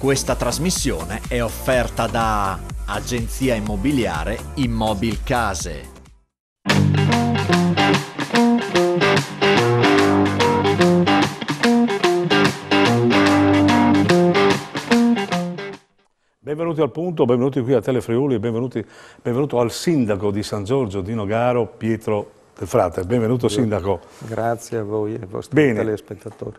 Questa trasmissione è offerta da Agenzia Immobiliare Immobil Case. Benvenuti al punto, benvenuti qui a Telefriuli, benvenuti, benvenuto al sindaco di San Giorgio di Nogaro, Pietro Del Frate. Benvenuto sindaco. Grazie a voi e ai vostri Bene. telespettatori.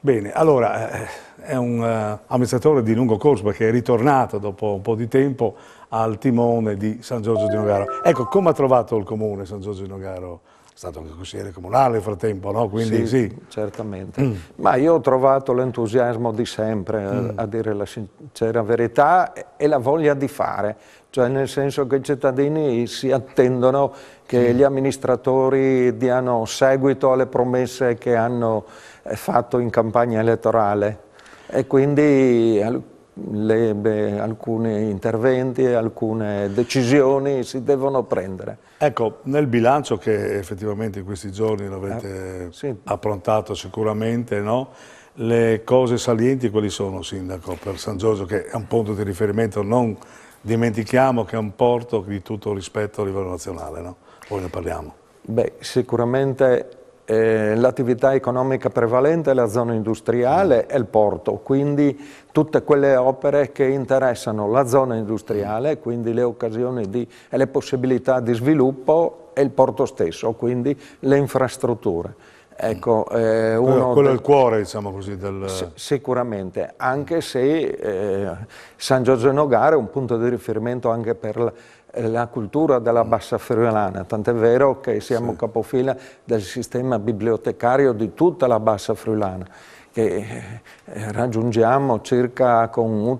Bene, allora eh, è un uh, amministratore di lungo corso perché è ritornato dopo un po' di tempo al timone di San Giorgio di Nogaro. Ecco, come ha trovato il comune San Giorgio di Nogaro? stato anche consigliere comunale nel frattempo, no? Quindi, sì, sì. certamente. Mm. Ma io ho trovato l'entusiasmo di sempre, eh, mm. a, dire la sincera verità, e la voglia di fare. Cioè nel senso che i cittadini si attendono che mm. gli amministratori diano seguito alle promesse che hanno eh, fatto in campagna elettorale. E quindi le, beh, alcuni interventi, alcune decisioni si devono prendere. Ecco, nel bilancio che effettivamente in questi giorni l'avete eh, sì. approntato sicuramente, no? le cose salienti quali sono, Sindaco, per San Giorgio, che è un punto di riferimento, non dimentichiamo che è un porto di tutto rispetto a livello nazionale, no? poi ne parliamo. Beh, sicuramente eh, l'attività economica prevalente è la zona industriale e il porto, quindi tutte quelle opere che interessano la zona industriale, quindi le occasioni di, e le possibilità di sviluppo e il porto stesso, quindi le infrastrutture. Ecco, mm. eh, quello, quello è il cuore, diciamo così, del... Sicuramente, anche se eh, San Giorgio Nogare è un punto di riferimento anche per la cultura della bassa friulana, tant'è vero che siamo sì. capofila del sistema bibliotecario di tutta la bassa friulana, che eh, raggiungiamo circa con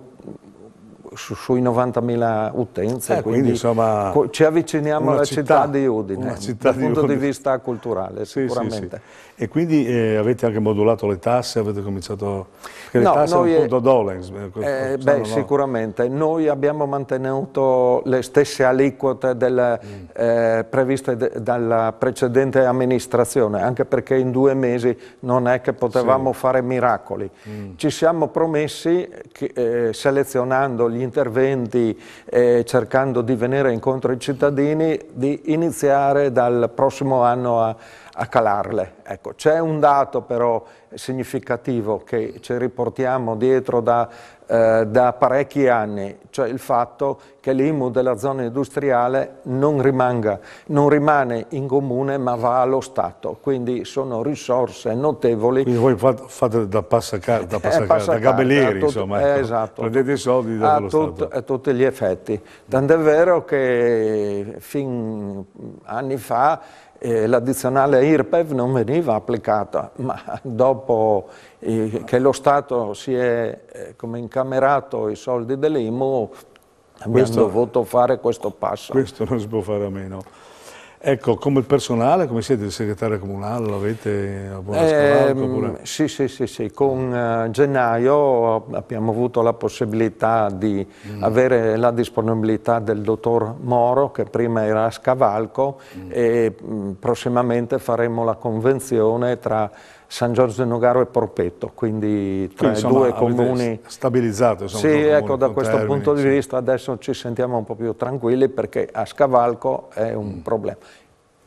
sui 90.000 utenze, eh, quindi, insomma, ci avviciniamo alla città, città, di Udine, città dal di punto Udine. di vista culturale sicuramente. Sì, sì. E quindi eh, avete anche modulato le tasse, avete cominciato, a no, le noi, è punto dolens. Eh, eh beh, no? sicuramente, noi abbiamo mantenuto le stesse aliquote del, mm. Eh, previste de, dalla precedente amministrazione, anche perché in due mesi non è che potevamo fare miracoli. Mm. Ci siamo promessi, che, eh, selezionando gli gli interventi eh, cercando di venire incontro ai cittadini, di iniziare dal prossimo anno a, a calarle. Ecco, c'è un dato però significativo che ci riportiamo dietro da, eh, da, parecchi anni, cioè il fatto che l'IMU della zona industriale non, rimanga, non rimane in comune ma va allo Stato, quindi sono risorse notevoli. Quindi voi fate, da passacarte, da, passacar- eh, passacar- da gabellieri, insomma, ecco. Eh, esatto. prendete i soldi e date tut- A tutti gli effetti, tant'è vero che fin anni fa eh, l'addizionale IRPEV non veniva applicata, ma dopo eh, che lo Stato si è eh, come incamerato i soldi dell'IMU abbiamo questo, dovuto fare questo passo. Questo non si può fare a meno. Ecco, come personale, come siete il segretario comunale, lo avete a Buona eh, sì, sì, sì, sì, con uh, gennaio abbiamo avuto la possibilità di mm. avere la disponibilità del dottor Moro, che prima era a Scavalco, mm. e mh, mm, prossimamente faremo la convenzione tra San Giorgio del Nogaro e Porpetto, quindi tra i due comuni... Stabilizzato, insomma. Sì, ecco, da questo termini, punto di sì. vista adesso ci sentiamo un po' più tranquilli perché a scavalco è un mm. problema.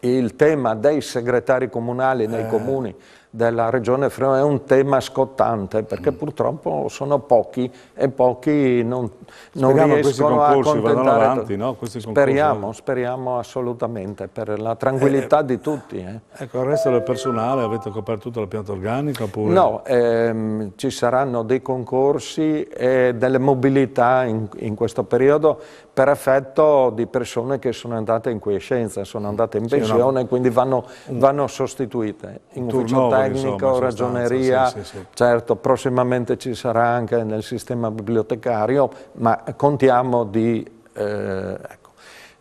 Il tema dei segretari comunali nei eh. comuni della regione Friuli è un tema scottante perché mm. purtroppo sono pochi e pochi non, non riescono a contentare avanti, no? speriamo, speriamo assolutamente per la eh, tranquillità eh, di tutti eh. ecco il resto del personale avete coperto tutta la pianta organica? Oppure... no, ehm, ci saranno dei concorsi e delle mobilità in, in questo periodo per effetto di persone che sono andate in quiescenza sono andate in pensione sì, no. quindi vanno, vanno sostituite in ufficio tecnico, insomma, ragioneria, sì, sì, sì. certo prossimamente ci sarà anche nel sistema bibliotecario, ma contiamo di eh,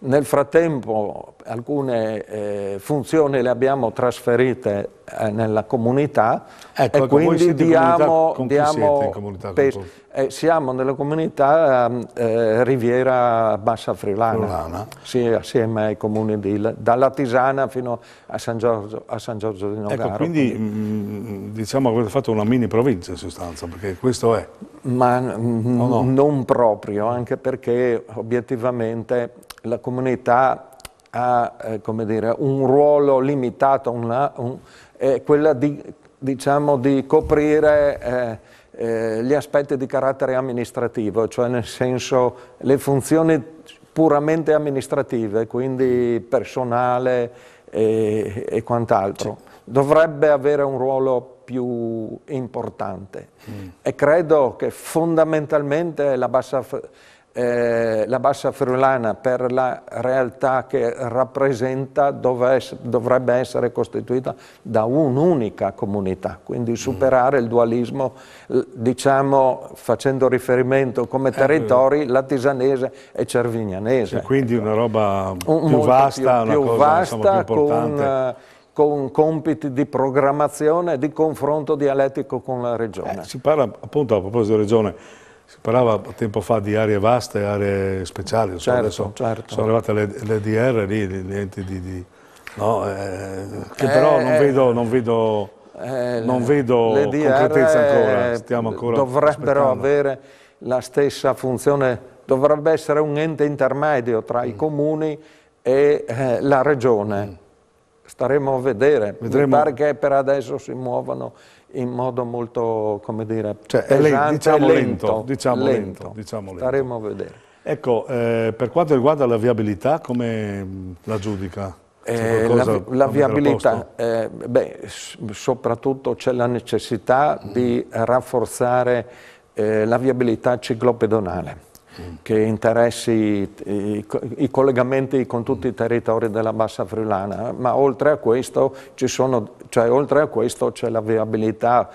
nel frattempo alcune eh, funzioni le abbiamo trasferite eh, nella comunità ecco, e ecco, quindi diamo, diamo peso. Eh, siamo nella comunità ehm, eh, Riviera Bassa Frilana, Friulana. Sì, assieme ai comuni di, dalla Tisana fino a San Giorgio, a San Giorgio di Nogaro. Ecco, quindi, mh, mm, diciamo avete fatto una mini provincia in sostanza, perché questo è. Ma no? non proprio, anche perché obiettivamente la comunità ha eh, dire, un ruolo limitato, una, un, è quella di, diciamo, di coprire eh, eh, gli aspetti di carattere amministrativo, cioè nel senso le funzioni puramente amministrative, quindi personale e, e quant'altro. Sì. Dovrebbe avere un ruolo più importante mm. e credo che fondamentalmente la bassa eh, la Bassa Friulana per la realtà che rappresenta dovrebbe essere costituita da un'unica comunità, quindi mm. superare mm. il dualismo, diciamo facendo riferimento come eh, territori eh. latisanese e cervignanese. E cioè, quindi ecco. una roba più Un, vasta, più, più cosa, vasta insomma, più importante. Con, eh, con compiti di programmazione e di confronto dialettico con la regione. Eh, si parla appunto a proposito di regione, si parlava tempo fa di aree vaste e aree speciali, certo, adesso certo. sono arrivate le, le DR lì, gli di... di no, eh, che eh, però non eh, vedo... Non vedo, eh, non vedo le, le concretezza ancora, stiamo eh, ancora Dovrebbero avere la stessa funzione, dovrebbe essere un ente intermedio tra mm. i comuni e la regione. Mm staremo a vedere. Vedremo. Mi pare che per adesso si muovano in modo molto, come dire, cioè, pesante, diciamo lento, lento, diciamo lento. lento diciamo staremo a vedere. Ecco, eh, per quanto riguarda la viabilità, come la giudica? Eh, la, la viabilità, eh, beh, soprattutto c'è la necessità di rafforzare eh, la viabilità ciclopedonale che interessi i, eh, i, collegamenti con tutti i territori della Bassa Friulana, ma oltre a questo, sono, cioè, oltre a questo c'è la viabilità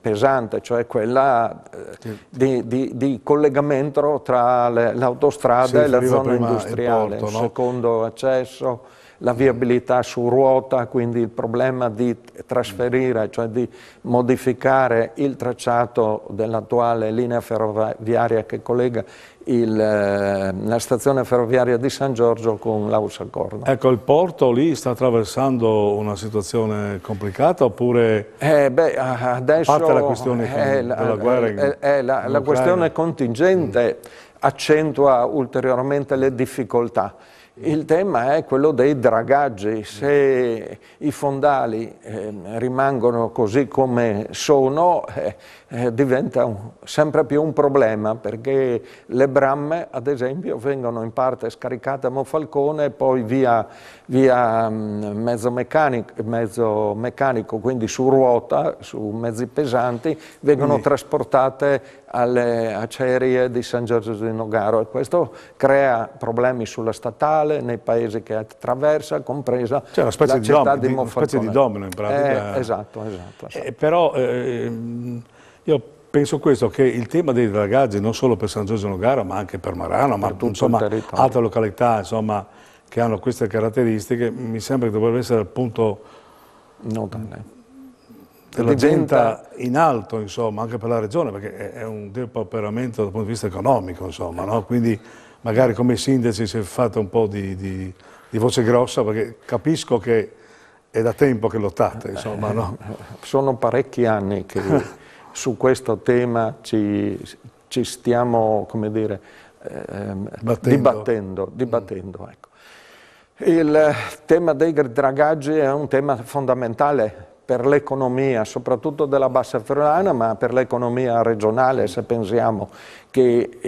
pesante, cioè quella eh, di, di, di collegamento tra l'autostrada e la zona industriale, porto, no? secondo accesso la viabilità su ruota, quindi il problema di trasferire, cioè di modificare il tracciato dell'attuale linea ferroviaria che collega il, eh, la stazione ferroviaria di San Giorgio con l'Ausacorno. Ecco, il porto lì sta attraversando una situazione complicata oppure eh beh, adesso parte la questione eh, con, la, della guerra? È, eh, è la, la, questione contingente mm. accentua ulteriormente le difficoltà. Il tema è quello dei dragaggi, se i fondali eh, rimangono così come sono eh, eh, diventa un, sempre più un problema perché le bramme ad esempio vengono in parte scaricate a Monfalcone e poi via, via mm, mezzo, meccanico, mezzo, meccanico, quindi su ruota, su mezzi pesanti, vengono quindi. trasportate alle acerie di San Giorgio di Nogaro e questo crea problemi sulla statale, nei paesi che attraversa, compresa cioè, la città di, di Monfalcone. Una specie di domino in pratica. Eh, esatto, esatto. Eh, esatto. Eh, però eh, io penso questo, che il tema dei dragaggi non solo per San Giorgio Nogara ma anche per Marano, ma insomma altre località insomma, che hanno queste caratteristiche, mi sembra che dovrebbe essere il punto no, eh. della gente in alto, insomma, anche per la regione, perché è un depauperamento dal punto di vista economico, insomma, no? quindi magari come sindaci si è fatto un po' di, di, di voce grossa, perché capisco che è da tempo che lottate, insomma, no? Sono parecchi anni che... su questo tema ci, ci stiamo, come dire, ehm, battendo. dibattendo. dibattendo mm. ecco. Il tema dei dragaggi è un tema fondamentale per l'economia, soprattutto della bassa friulana, ma per l'economia regionale, se pensiamo che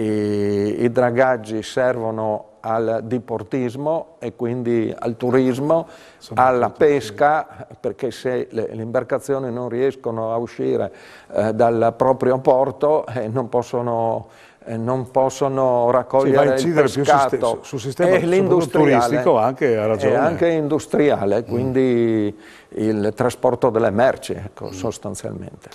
i, i dragaggi servono al diportismo e quindi al turismo, Sono alla pesca, perché se le, le, imbarcazioni non riescono a uscire eh, dal proprio porto eh, non possono eh, non possono raccogliere sì, il pescato. Più sul, sistema, sul turistico anche ha ragione. È anche industriale, mm. quindi mm. il trasporto delle merci ecco, mm. sostanzialmente.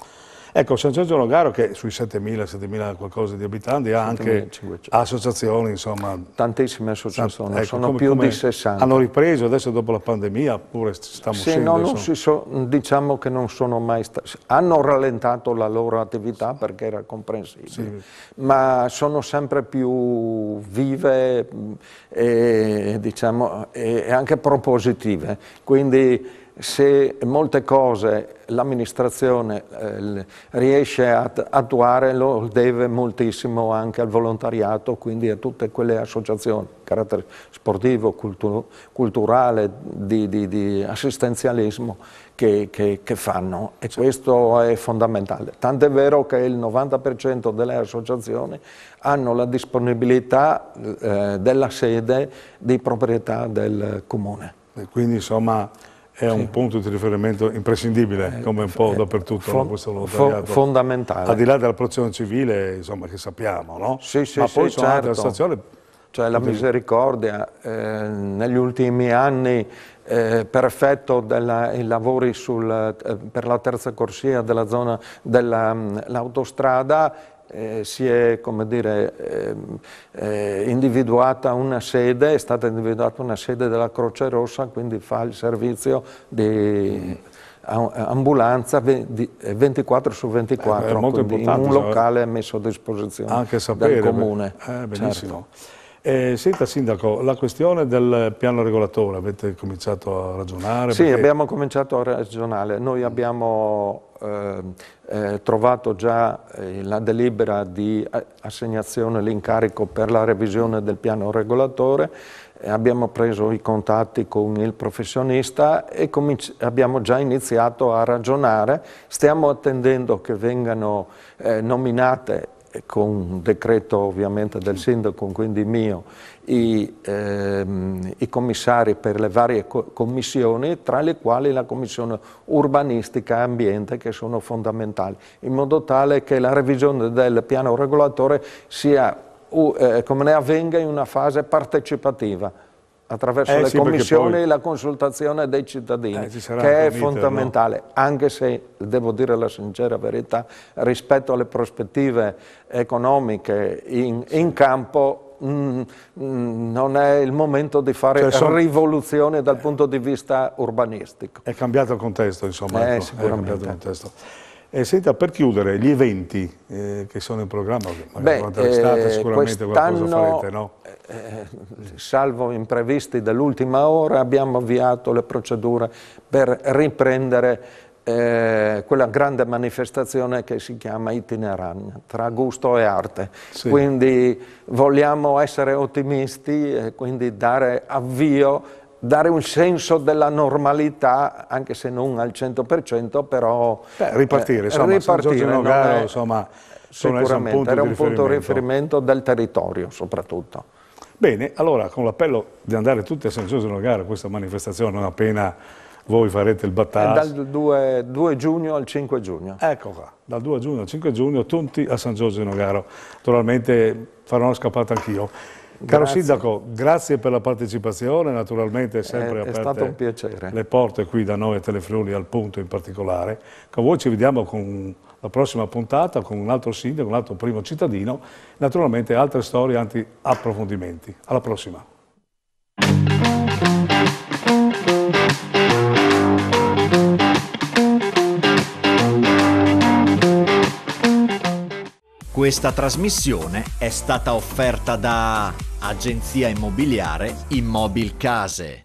Ecco, San Giorgio Nogaro che sui 7.000, 7.000 qualcosa di abitanti ha anche 500. associazioni, insomma. Tantissime associazioni, ecco, sono come, più come di 60. Hanno ripreso adesso dopo la pandemia oppure stanno sì, uscendo? No, so, diciamo che non sono mai stati, hanno rallentato la loro attività perché era comprensibile, sì. ma sono sempre più vive mm, e, diciamo, e anche propositive, quindi se molte cose l'amministrazione eh, riesce ad attuare lo deve moltissimo anche al volontariato, quindi a tutte quelle associazioni, carattere sportivo, cultu culturale, di, di, di assistenzialismo che, che, che, fanno e questo è fondamentale. Tant'è vero che il 90% delle associazioni hanno la disponibilità eh, della sede di proprietà del comune. E quindi insomma è sì. un punto di riferimento imprescindibile, eh, come un po' eh, dappertutto Fon questo Fo fondamentale. Al di là della protezione civile, insomma, che sappiamo, no? Sì, sì, Ma sì, poi sì, certo. cioè la misericordia eh, negli ultimi anni eh, per effetto dei lavori sul, eh, per la terza corsia della zona dell'autostrada mm, eh, si è dire, eh, eh, individuata una sede, è stata individuata una sede della Croce Rossa, quindi fa il servizio di ambulanza 24 eh, su 24, eh, beh, in un locale messo a disposizione anche sapere, del comune. eh, benissimo. Certo. Eh, senta Sindaco, la questione del piano regolatore, avete cominciato a ragionare? Sì, perché... abbiamo cominciato a ragionare, noi abbiamo eh, eh, trovato già eh, la delibera di eh, assegnazione l'incarico per la revisione del piano regolatore, abbiamo preso i contatti con il professionista e abbiamo già iniziato a ragionare, stiamo attendendo che vengano eh, nominate con un decreto ovviamente del sindaco, quindi mio, i, ehm, i, commissari per le varie commissioni, tra le quali la commissione urbanistica e ambiente che sono fondamentali, in modo tale che la revisione del piano regolatore sia, uh, eh, come ne avvenga in una fase partecipativa attraverso eh, le sì, commissioni poi... la consultazione dei cittadini, eh, che è fondamentale, no? anche se, devo dire la sincera verità, rispetto alle prospettive economiche in, sì. in campo Mm, mm, non è il momento di fare cioè, sono... rivoluzione dal punto di vista urbanistico. È cambiato il contesto, insomma. Eh, ecco, sicuramente. Eh, senta, per chiudere, gli eventi eh, che sono in programma, Beh, durante l'estate eh, sicuramente qualcosa farete, no? Eh, eh, salvo imprevisti dell'ultima ora, abbiamo avviato le procedure per riprendere eh, quella grande manifestazione che si chiama Itineran, tra gusto e arte. Sì. Quindi vogliamo essere ottimisti e quindi dare avvio dare un senso della normalità, anche se non al 100%, però... Beh, eh, ripartire, eh, insomma, ripartire, San Nogaro, è, insomma, sicuramente, un era un punto di riferimento del territorio soprattutto. Bene, allora con l'appello di andare tutti a San Giorgio Nogaro a questa manifestazione, non appena voi farete il battage. Dal 2, 2, giugno al 5 giugno. Ecco qua, dal 2 giugno al 5 giugno, tutti a San Giorgio Nogaro. Naturalmente farò una scappata anch'io. Caro grazie. Sindaco, grazie per la partecipazione, naturalmente è sempre è, aperte è stato un piacere. le porte qui da noi a Telefriuli al punto in particolare. Con voi ci vediamo con la prossima puntata con un altro sindaco, un altro primo cittadino, naturalmente altre storie, altri approfondimenti. Alla prossima. Questa trasmissione è stata offerta da agenzia immobiliare Immobil Case.